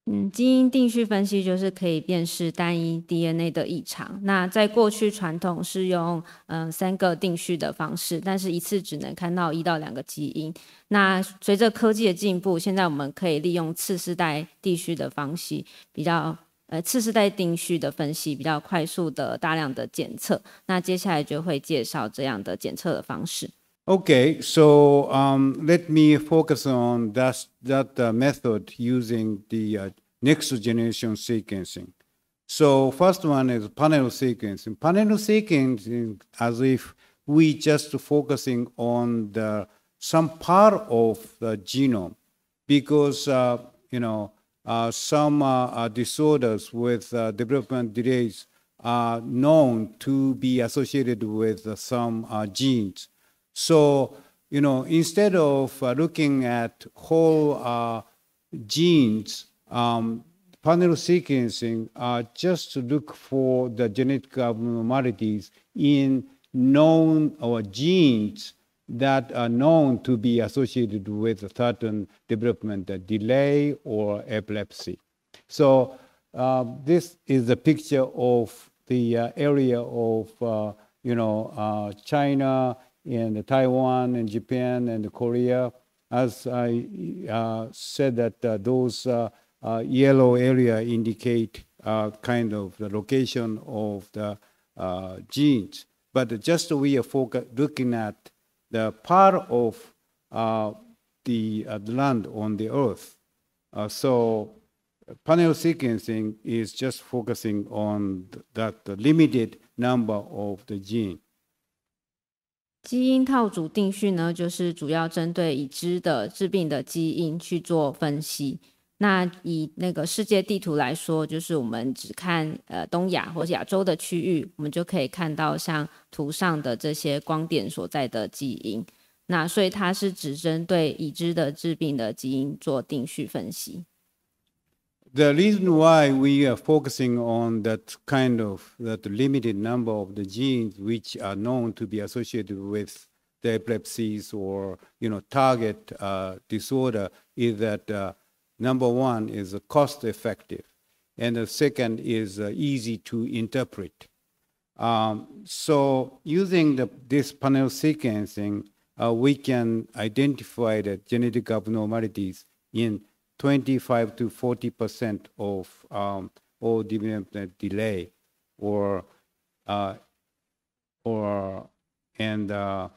Speaker 3: 嗯，基因定序分析就是可以辨识单一 DNA 的异常。那在过去，传统是用嗯三个定序的方式，但是一次只能看到一到两个基因。那随着科技的进步，现在我们可以利用次世代定序的方式，比较呃次世代定序的分析比较快速的大量的检测。那接下来就会介绍这样的检测的方式。
Speaker 2: Okay, so um, let me focus on that, that uh, method using the uh, next generation sequencing. So first one is panel sequencing. Panel sequencing as if we just focusing on the, some part of the genome because, uh, you know, uh, some uh, uh, disorders with development delays are known to be associated with some genes so, you know, instead of uh, looking at whole uh, genes, um, panel sequencing uh, just to look for the genetic abnormalities in known or genes that are known to be associated with a certain development a delay or epilepsy. So uh, this is a picture of the uh, area of, uh, you know, uh, China in Taiwan and Japan and Korea. As I uh, said that uh, those uh, uh, yellow area indicate uh, kind of the location of the genes. But just we are focus, looking at the part of the land on the earth. so panel sequencing is just focusing on that limited number of the gene.
Speaker 3: 基因套组定序呢，就是主要针对已知的致病的基因去做分析。那以那个世界地图来说，就是我们只看呃东亚或亚洲的区域，我们就可以看到像图上的这些光点所在的基因。那所以它是只针对已知的致病的基因做定序分析。
Speaker 2: The reason why we are focusing on that kind of that limited number of the genes which are known to be associated with the epilepsies or you know target uh, disorder is that uh, number one is cost effective, and the second is uh, easy to interpret. Um, so using the, this panel sequencing, uh, we can identify the genetic abnormalities in 25 to 40 percent of um, all development delay, or uh, or and uh,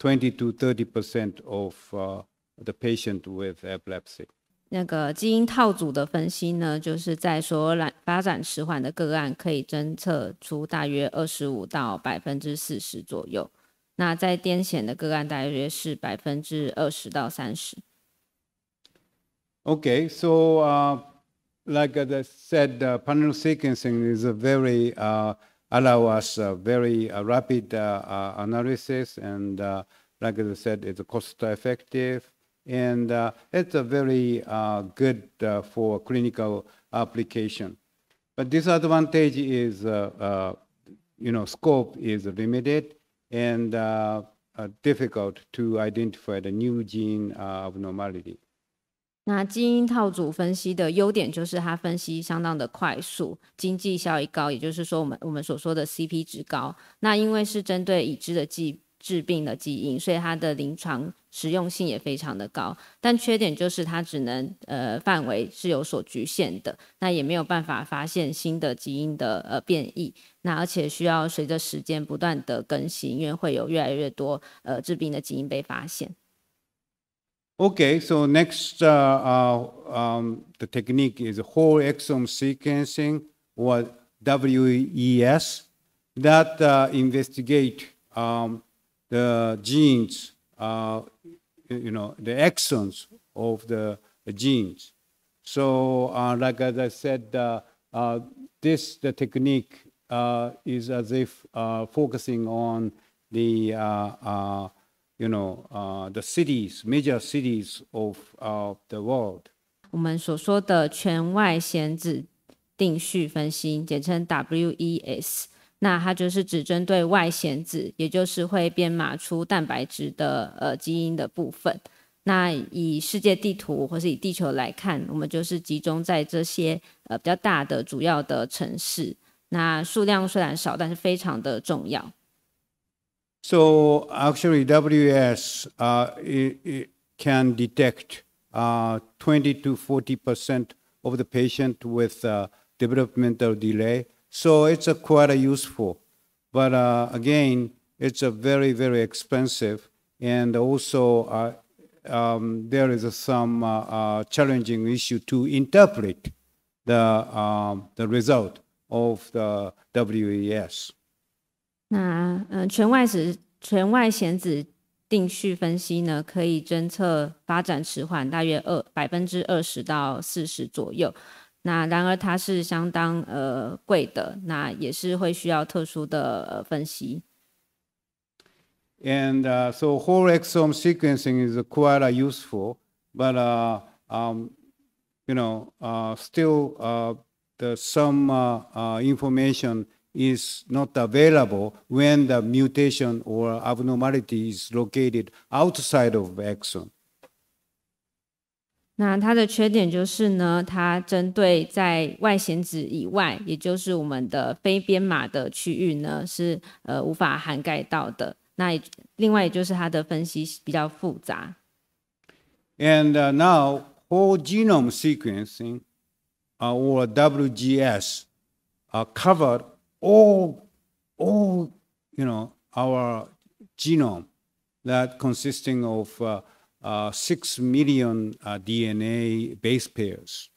Speaker 2: 20 to 30 percent of uh, the patient with epilepsy.
Speaker 3: 那个基因套组的分析呢，就是在所有染发展迟缓的个案，可以侦测出大约二十五到百分之四十左右。那在癫痫的个案，大约是百分之二十到三十。
Speaker 2: Okay, so uh, like I said, uh, panel sequencing is a very uh, allow us very uh, rapid uh, analysis, and like I said, it's cost effective, and it's a very good for clinical application. But disadvantage is, you know, scope is limited, and difficult to identify the new gene abnormality.
Speaker 3: 那基因套组分析的优点就是它分析相当的快速，经济效益高，也就是说我们我们所说的 CP 值高。那因为是针对已知的基致病的基因，所以它的临床实用性也非常的高。但缺点就是它只能呃范围是有所局限的，那也没有办法发现新的基因的呃变异。那而且需要随着时间不断的更新，因为会有越来越多呃致病的基因被发现。
Speaker 2: Okay, so next, uh, uh, um, the technique is whole exome sequencing or WES that uh, investigate um, the genes, uh, you know, the exons of the genes. So, uh, like as I said, uh, this the technique is as if focusing on the you know, major of world. uh, the cities, cities the
Speaker 3: 我们所说的全外显子定序分析，简称 WES，那它就是只针对外显子，也就是会编码出蛋白质的呃基因的部分。那以世界地图或是以地球来看，我们就是集中在这些呃比较大的主要的城市。那数量虽然少，但是非常的重要。
Speaker 2: So actually, WS uh, it, it can detect uh, 20 to 40 percent of the patient with uh, developmental delay. So it's quite useful, but uh, again, it's a very very expensive, and also uh, um, there is some uh, challenging issue to interpret the um, the result of the WES.
Speaker 3: 那嗯，全外子全外显子定序分析呢，可以侦测发展迟缓大约二百分之二十到四十左右。那然而它是相当呃贵的，那也是会需要特殊的分析。
Speaker 2: And so whole exome sequencing is quite useful, but, um, you know, uh still t h t h e s some information. is not available when the mutation or abnormality is located outside of exon。
Speaker 3: 那它的缺点就是呢，它针对在外显指以外，也就是我们的非编码的区域呢，是呃无法涵盖到的。那也另外也就是它的分析比较复杂。
Speaker 2: And、uh, now whole genome sequencing, uh, or WGS, uh, covered all, all, you know, our genome that consisting of uh, uh, 6 million uh, DNA base pairs.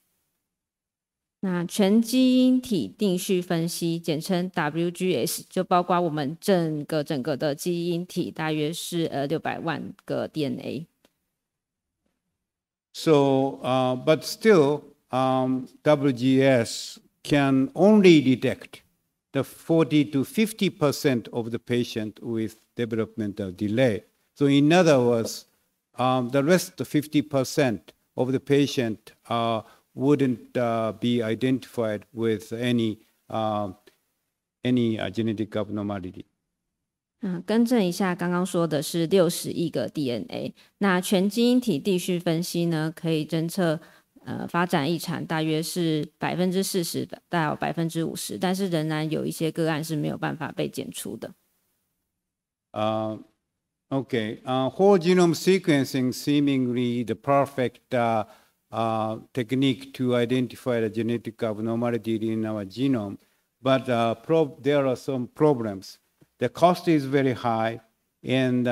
Speaker 3: 那全基因体定序分析，简称 WGS，就包括我们整个整个的基因体，大约是呃六百万个 DNA。
Speaker 2: So, uh, but still, um, WGS can only detect the 40 to 50% of the patient with developmental delay. So in other words, um, the rest 50% of the patient uh, wouldn't uh, be identified with any, um, uh, any genetic abnormality.
Speaker 3: 嗯，更正一下，刚刚说的是六十亿个 DNA。那全基因体地序分析呢，可以侦测呃，发展异常大约是百分之四十到百分之五十，但是仍然有一些个案是没有办法被检出的。
Speaker 2: 啊，OK，啊，whole genome sequencing seemingly the perfect 啊 technique to identify the genetic abnormality in our genome，but ah there are some problems. The cost is very high，and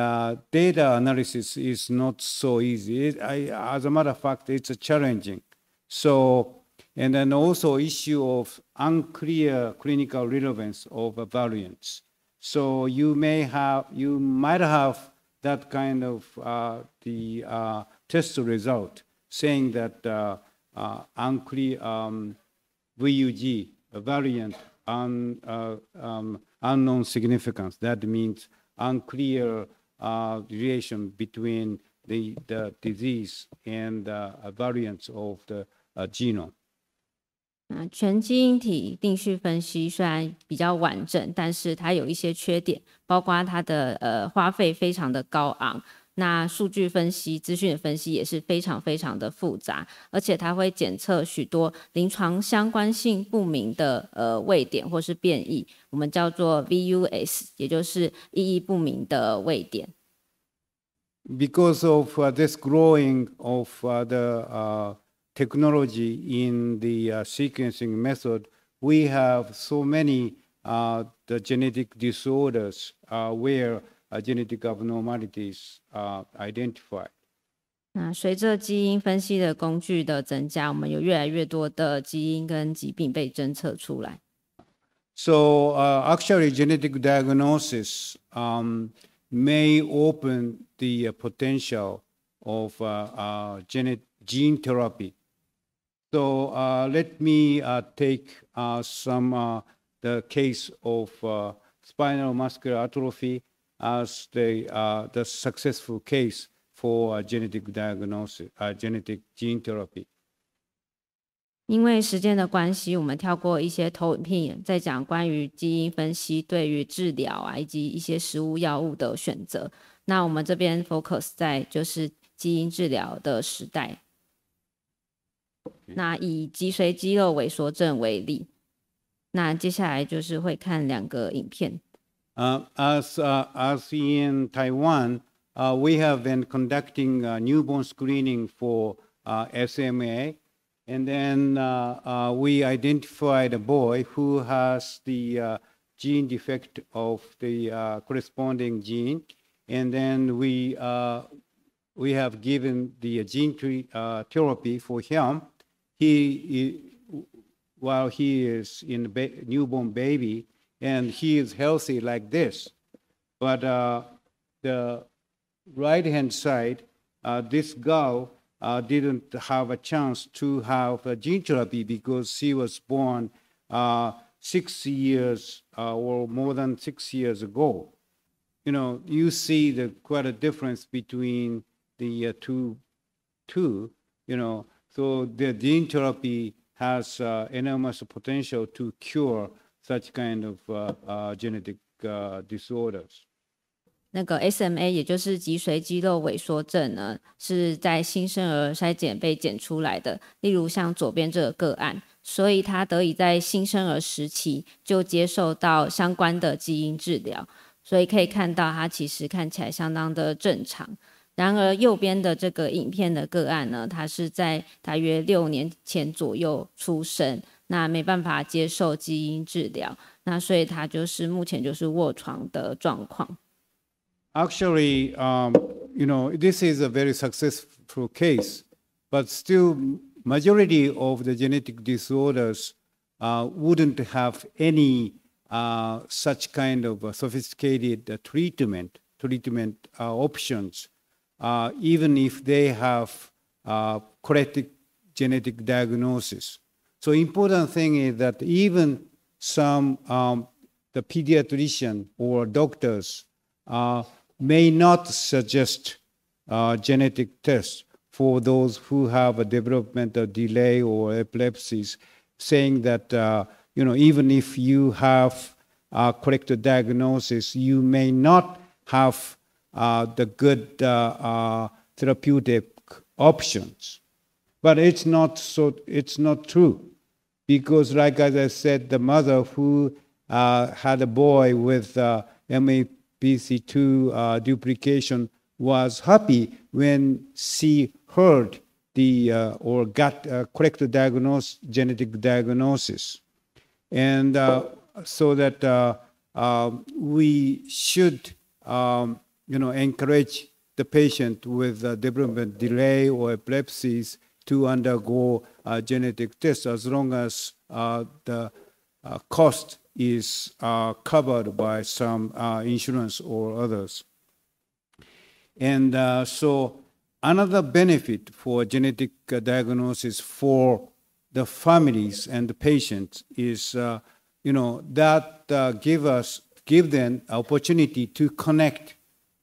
Speaker 2: data analysis is not so easy. I as a matter of fact，it's a challenging. So, and then also issue of unclear clinical relevance of variants. So you may have, you might have that kind of uh, the uh, test result saying that uh, uh, unclear um, VUG variant un, uh, um, unknown significance. That means unclear uh, relation between the, the disease and uh, variants of the 呃，基因。
Speaker 3: 全基因体定序分析虽然比较完整，但是它有一些缺点，包括它的呃花费非常的高昂，那数据分析、资讯分析也是非常非常的复杂，而且它会检测许多临床相关性不明的呃位点或是变异，我们叫做 VUS，也就是意义不明的位点。
Speaker 2: Because of this growing of the uh. technology in the uh, sequencing method, we have so many uh, the genetic disorders uh, where genetic abnormalities are identified.
Speaker 3: 那随着基因分析的工具的增加，我们有越来越多的基因跟疾病被侦测出来。
Speaker 2: So actually, genetic diagnosis um, may open the potential of uh, uh, gene therapy So let me take some the case of spinal muscular atrophy as the the successful case for genetic diagnosis, genetic gene therapy.
Speaker 3: 因为时间的关系，我们跳过一些投影片，在讲关于基因分析对于治疗啊，以及一些食物药物的选择。那我们这边 focus 在就是基因治疗的时代。那以脊髓肌肉萎缩症为例，那接下来就是会看两个影片。
Speaker 2: Uh, as uh, as in Taiwan, uh, we have been conducting newborn screening for uh, SMA, and then uh, we identified a boy who has the gene defect of the corresponding gene, and then we we have given the gene therapy for him he, while he is in ba newborn baby, and he is healthy like this. But uh, the right hand side, uh, this girl uh, didn't have a chance to have a gene therapy because she was born uh, six years uh, or more than six years ago. You know, you see the quite a difference between the uh, two, two, you know, So the gene therapy has enormous potential to cure such kind of genetic disorders.
Speaker 3: 那个 SMA 也就是脊髓肌肉萎缩症呢，是在新生儿筛检被检出来的。例如像左边这个案，所以他得以在新生儿时期就接受到相关的基因治疗，所以可以看到他其实看起来相当的正常。然而，右边的这个影片的个案呢，他是在大约六年前左右出生，那没办法接受基因治疗，那所以他就是目前就是卧床的状况。
Speaker 2: Actually, um, you know, this is a very successful case, but still, majority of the genetic disorders, uh, wouldn't have any, uh, such kind of sophisticated treatment, treatment options. uh, even if they have uh, correct genetic diagnosis. So important thing is that even some um, the pediatrician or doctors uh, may not suggest uh, genetic tests for those who have a developmental delay or epilepsies, saying that uh, you know even if you have correct diagnosis, you may not have uh, the good uh, uh, therapeutic options. But it's not so. It's not true, because like as I said, the mother who had a boy with MAPC2 duplication was happy when she heard the uh, or got correct diagnosis, genetic diagnosis, and uh, so that we should um, you know, encourage the patient with uh, development delay or epilepsies to undergo genetic tests as long as uh, the uh, cost is uh, covered by some uh, insurance or others. And so another benefit for genetic diagnosis for the families and the patients is, you know, that give us, give them opportunity to connect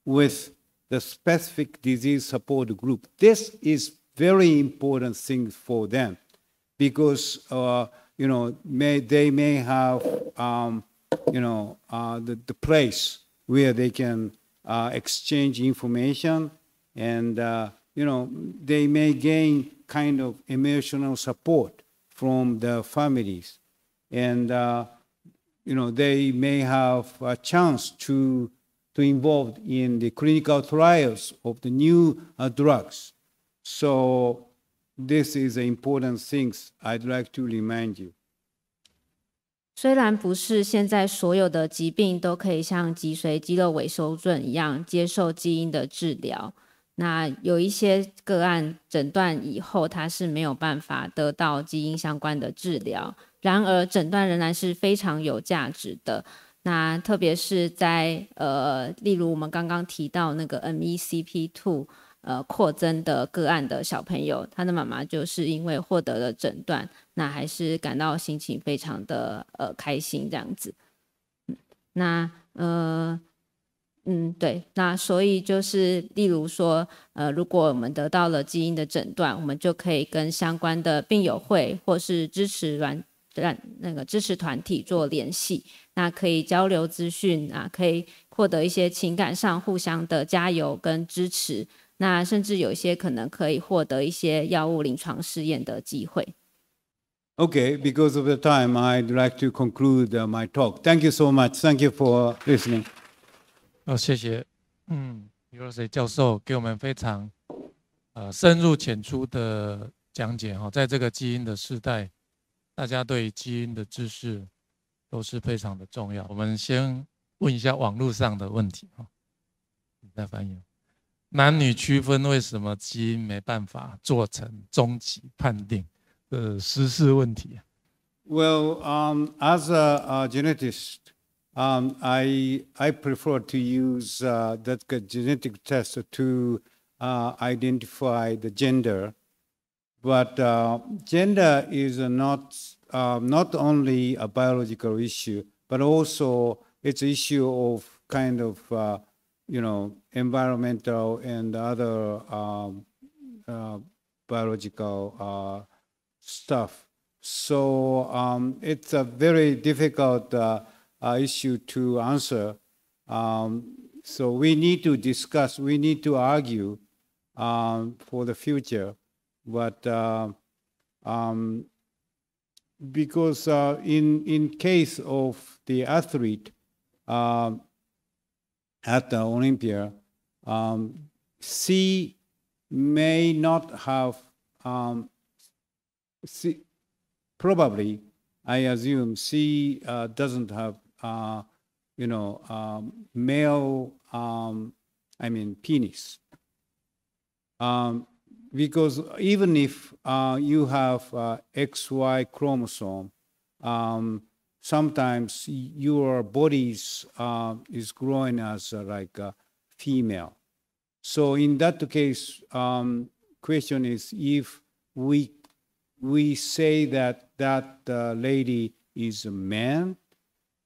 Speaker 2: with the specific disease support group. This is very important thing for them because uh, you know may, they may have um, you know uh, the, the place where they can uh, exchange information and uh, you know they may gain kind of emotional support from the families and uh, you know they may have a chance to to involved in the clinical trials of the new uh, drugs. So this is the important things I'd like to remind you.
Speaker 3: 虽然不是现在所有的疾病都可以像脊髓肌肉萎缩症一样接受基因的治疗，那有一些个案诊断以后，它是没有办法得到基因相关的治疗。然而，诊断仍然是非常有价值的，那特别是在呃，例如我们刚刚提到那个 MECP2 呃扩增的个案的小朋友，他的妈妈就是因为获得了诊断，那还是感到心情非常的呃开心这样子。那呃嗯，对，那所以就是例如说，呃，如果我们得到了基因的诊断，我们就可以跟相关的病友会或是支持软。让那个支持团体做联系，那可以交流资讯啊，可以获得一些情感上互相的加油跟支持，那甚至有一些可能可以获得一些药物临床试验的机会。
Speaker 2: Okay, because of the time, I'd like to conclude my talk. Thank you so much. Thank you for listening.
Speaker 1: 哦，谢谢，嗯 j o s 教授给我们非常呃深入浅出的讲解哈，在这个基因的时代。大家对基因的知识都是非常的重要。我们先问一下网络上的问题哈。你在翻译，男女区分为什么基因没办法做成终极判定的实事问题
Speaker 2: ？Well, um, as a geneticist, um, I I prefer to use that genetic test to identify the gender. But uh, gender is not uh, not only a biological issue, but also it's issue of kind of uh, you know environmental and other um, uh, biological uh, stuff. So um, it's a very difficult uh, issue to answer. Um, so we need to discuss, we need to argue um, for the future. But uh, um, because uh, in in case of the athlete uh, at the Olympia, um, she may not have um, probably I assume she uh, doesn't have uh, you know um, male um, I mean penis. Um, because even if uh, you have uh, XY chromosome, um, sometimes your body uh, is growing as uh, like a uh, female. So in that case, um, question is if we we say that that uh, lady is a man,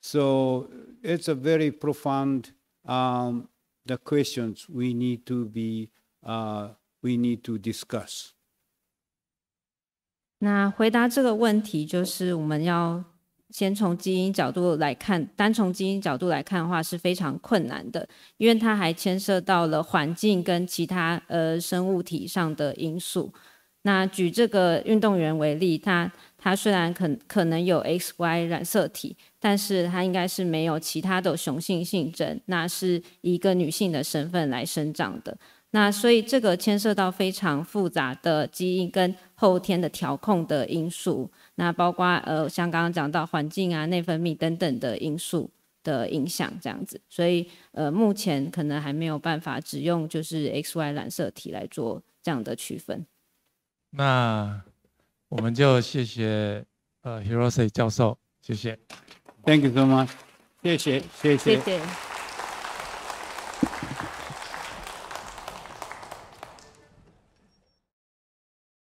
Speaker 2: so it's a very profound um, the questions we need to be We need to discuss。
Speaker 3: 那回答这个问题，就是我们要先从基因角度来看。单从基因角度来看的话，是非常困难的，因为它还牵涉到了环境跟其他呃生物体上的因素。那举这个运动员为例，他他虽然可可能有 XY 染色体，但是他应该是没有其他的雄性性征，那是一个女性的身份来生长的。那所以这个牵涉到非常复杂的基因跟后天的调控的因素，那包括呃像刚刚讲到环境啊、内分泌等等的因素的影响这样子，所以呃目前可能还没有办法只用就是 X、Y 染色体来做这样的区分。
Speaker 1: 那我们就谢谢呃 h e r o s i 教授，谢谢，Thank you much，谢谢谢
Speaker 3: 谢。